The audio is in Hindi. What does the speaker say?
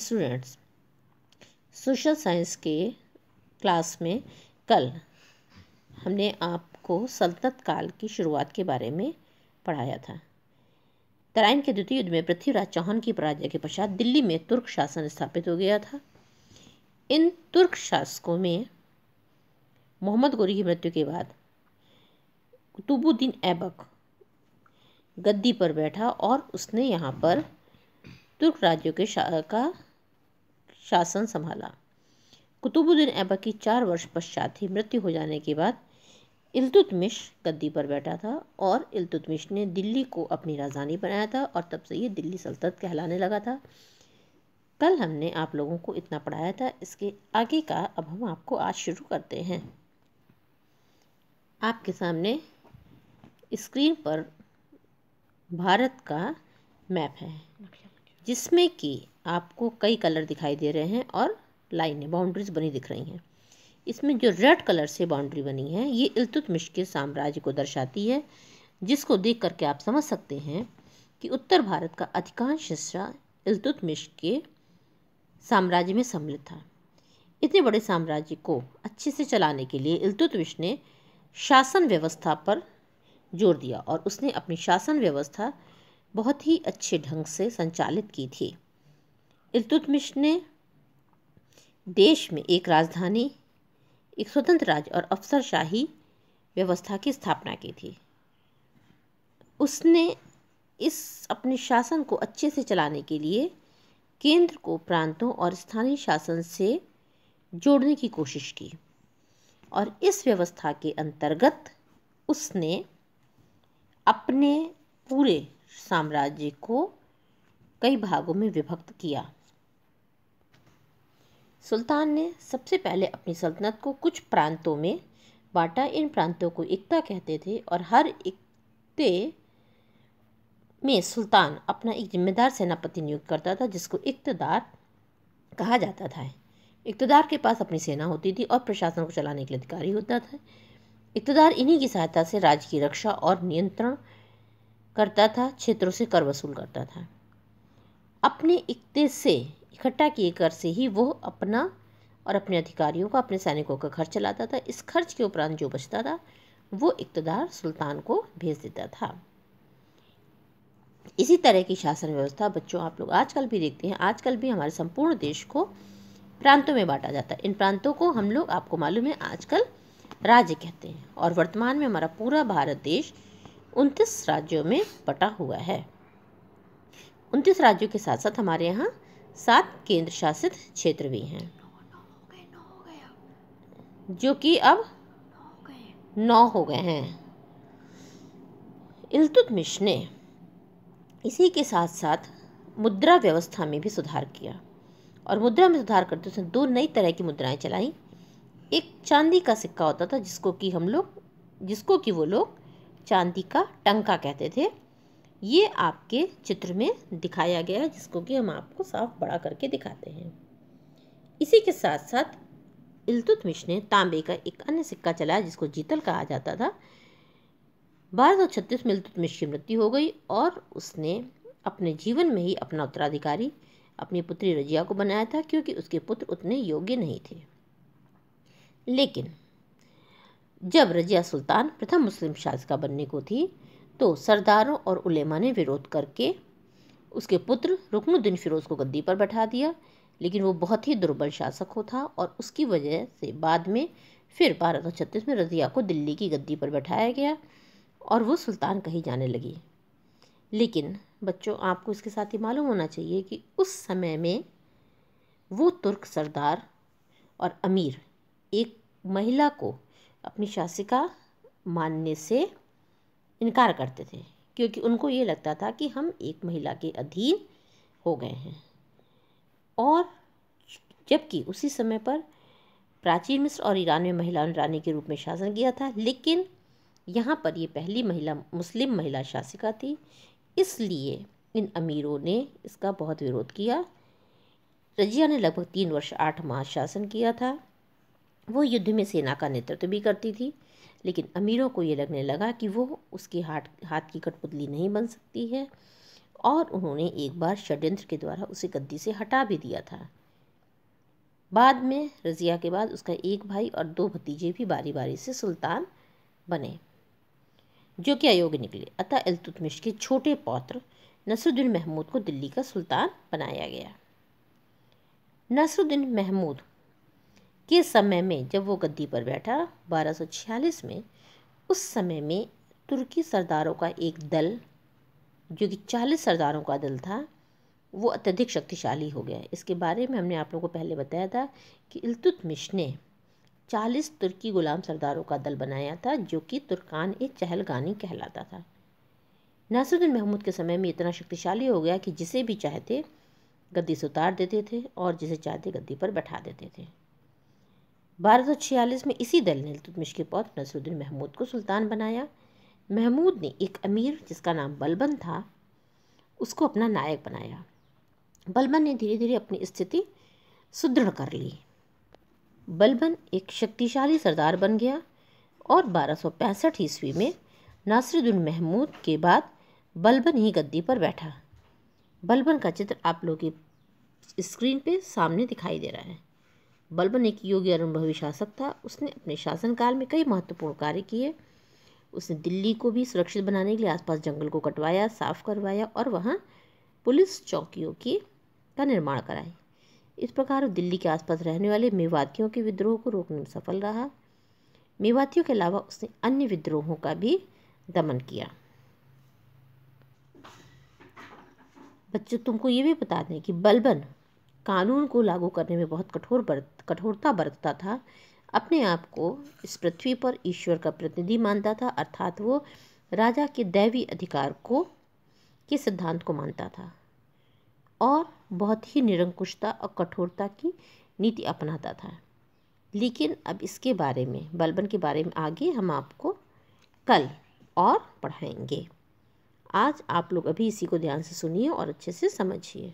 स्टूडेंट्स सोशल साइंस के क्लास में कल हमने आपको सल्तनत काल की शुरुआत के बारे में पढ़ाया था तराइन के द्वितीय युद्ध में पृथ्वीराज चौहान की पराजय के पश्चात दिल्ली में तुर्क शासन स्थापित हो गया था इन तुर्क शासकों में मोहम्मद गोरी की मृत्यु के बाद कुतुबुद्दीन ऐबक गद्दी पर बैठा और उसने यहाँ पर तुर्क राज्यों के शा, का शासन संभाला कुतुबुद्दीन ऐबक की चार वर्ष पश्चात ही मृत्यु हो जाने के बाद इल्तुतमिश गद्दी पर बैठा था और इल्तुतमिश ने दिल्ली को अपनी राजधानी बनाया था और तब से ये दिल्ली सल्तनत कहलाने लगा था कल हमने आप लोगों को इतना पढ़ाया था इसके आगे का अब हम आपको आज शुरू करते हैं आपके सामने स्क्रीन पर भारत का मैप है जिसमें कि आपको कई कलर दिखाई दे रहे हैं और लाइनें बाउंड्रीज बनी दिख रही हैं इसमें जो रेड कलर से बाउंड्री बनी है ये इल्तुतमिश के साम्राज्य को दर्शाती है जिसको देख करके आप समझ सकते हैं कि उत्तर भारत का अधिकांश हिस्सा इल्तुतमिश के साम्राज्य में सम्मिलित था इतने बड़े साम्राज्य को अच्छे से चलाने के लिए इल्तुतमिश ने शासन व्यवस्था पर जोर दिया और उसने अपनी शासन व्यवस्था बहुत ही अच्छे ढंग से संचालित की थी इलतुतमिश ने देश में एक राजधानी एक स्वतंत्र राज्य और अफसरशाही व्यवस्था की स्थापना की थी उसने इस अपने शासन को अच्छे से चलाने के लिए केंद्र को प्रांतों और स्थानीय शासन से जोड़ने की कोशिश की और इस व्यवस्था के अंतर्गत उसने अपने पूरे साम्राज्य को कई भागों में विभक्त किया सुल्तान ने सबसे पहले अपनी सल्तनत को कुछ प्रांतों में बांटा इन प्रांतों को एकता कहते थे और हर एकते में सुल्तान अपना एक जिम्मेदार सेनापति नियुक्त करता था जिसको इकतदार कहा जाता था इकतदार के पास अपनी सेना होती थी और प्रशासन को चलाने के लिए अधिकारी होता था इकतदार इन्हीं की सहायता से राज्य की रक्षा और नियंत्रण करता था क्षेत्रों से कर वसूल करता था अपने इकते से इकट्ठा किए कर से ही वो अपना और अपने अधिकारियों का अपने सैनिकों का खर्च चलाता था इस खर्च के उपरांत जो बचता था वो इकतदार सुल्तान को भेज देता था इसी तरह की शासन व्यवस्था बच्चों आप लोग आजकल भी देखते हैं आजकल भी हमारे संपूर्ण देश को प्रांतों में बांटा जाता है इन प्रांतों को हम लोग आपको मालूम है आजकल राज्य कहते हैं और वर्तमान में हमारा पूरा भारत देश उनतीस राज्यों में बटा हुआ है उनतीस राज्यों के साथ साथ हमारे यहाँ सात केंद्र शासित क्षेत्र भी हैं जो कि अब नौ हो गए हैं इल्तुतमिश ने इसी के साथ साथ मुद्रा व्यवस्था में भी सुधार किया और मुद्रा में सुधार करते उसने दो नई तरह की मुद्राएं चलाई एक चांदी का सिक्का होता था जिसको कि हम लोग जिसको कि वो लोग चांदी का टंका कहते थे ये आपके चित्र में दिखाया गया है जिसको कि हम आपको साफ बड़ा करके दिखाते हैं इसी के साथ साथ इलतुतमिश ने तांबे का एक अन्य सिक्का चलाया जिसको जीतल कहा जाता था बारह सौ छत्तीस में इलतुतमिश की मृत्यु हो गई और उसने अपने जीवन में ही अपना उत्तराधिकारी अपनी पुत्री रजिया को बनाया था क्योंकि उसके पुत्र उतने योग्य नहीं थे लेकिन जब रजिया सुल्तान प्रथम मुस्लिम शासका बनने को थी तो सरदारों और उलेमा ने विरोध करके उसके पुत्र रुकनुद्दीन फिरोज़ को गद्दी पर बैठा दिया लेकिन वो बहुत ही दुर्बल शासक हो था और उसकी वजह से बाद में फिर बारह सौ छत्तीस में रजिया को दिल्ली की गद्दी पर बैठाया गया और वो सुल्तान कहीं जाने लगी लेकिन बच्चों आपको इसके साथ ही मालूम होना चाहिए कि उस समय में वो तुर्क सरदार और अमीर एक महिला को अपनी शासिका मानने से इनकार करते थे क्योंकि उनको ये लगता था कि हम एक महिला के अधीन हो गए हैं और जबकि उसी समय पर प्राचीन मिस्र और ईरान में महिलाओं ने रानी के रूप में शासन किया था लेकिन यहाँ पर ये पहली महिला मुस्लिम महिला शासिका थी इसलिए इन अमीरों ने इसका बहुत विरोध किया रजिया ने लगभग तीन वर्ष आठ माह शासन किया था वो युद्ध में सेना का नेतृत्व भी करती थी लेकिन अमीरों को ये लगने लगा कि वो उसके हाथ हाथ की कठपुतली नहीं बन सकती है और उन्होंने एक बार षड्यंत्र के द्वारा उसे गद्दी से हटा भी दिया था बाद में रज़िया के बाद उसका एक भाई और दो भतीजे भी बारी बारी से सुल्तान बने जो कि अयोग्य निकले अतः अलतुतमिश के छोटे पौत्र नसरुद्दीन महमूद को दिल्ली का सुल्तान बनाया गया नसरुद्दीन महमूद के समय में जब वो गद्दी पर बैठा 1246 में उस समय में तुर्की सरदारों का एक दल जो कि 40 सरदारों का दल था वो अत्यधिक शक्तिशाली हो गया इसके बारे में हमने आप लोगों को पहले बताया था कि इल्तुतमिश ने 40 तुर्की गुलाम सरदारों का दल बनाया था जो कि तुर्कान ए चहलगानी कहलाता था नासिरुद्दीन महमूद के समय में इतना शक्तिशाली हो गया कि जिसे भी चाहते गद्दी से उतार देते थे और जिसे चाहते गद्दी पर बैठा देते थे बारह में इसी दल ने तुतमिश के पौत नसरुद्दीन महमूद को सुल्तान बनाया महमूद ने एक अमीर जिसका नाम बलबन था उसको अपना नायक बनाया बलबन ने धीरे धीरे अपनी स्थिति सुदृढ़ कर ली बलबन एक शक्तिशाली सरदार बन गया और बारह ईस्वी में नासिरुद्दीन महमूद के बाद बलबन ही गद्दी पर बैठा बलबन का चित्र आप लोगों की स्क्रीन पे सामने दिखाई दे रहा है बलबन एक योगी अनुभवी शासक था उसने अपने शासनकाल में कई महत्वपूर्ण कार्य किए उसने दिल्ली को भी सुरक्षित बनाने के लिए आसपास जंगल को कटवाया साफ करवाया और वहाँ पुलिस चौकियों की का निर्माण कराया इस प्रकार दिल्ली के आसपास रहने वाले मेवातियों के विद्रोह को रोकने में सफल रहा मेवातियों के अलावा उसने अन्य विद्रोहों का भी दमन किया बच्चों तुमको ये भी बता दें कि बलबन कानून को लागू करने में बहुत कठोर बरत कठोरता बरतता था अपने आप को इस पृथ्वी पर ईश्वर का प्रतिनिधि मानता था अर्थात वो राजा के दैवी अधिकार को के सिद्धांत को मानता था और बहुत ही निरंकुशता और कठोरता की नीति अपनाता था लेकिन अब इसके बारे में बलबन के बारे में आगे हम आपको कल और पढ़ाएंगे आज आप लोग अभी इसी को ध्यान से सुनिए और अच्छे से समझिए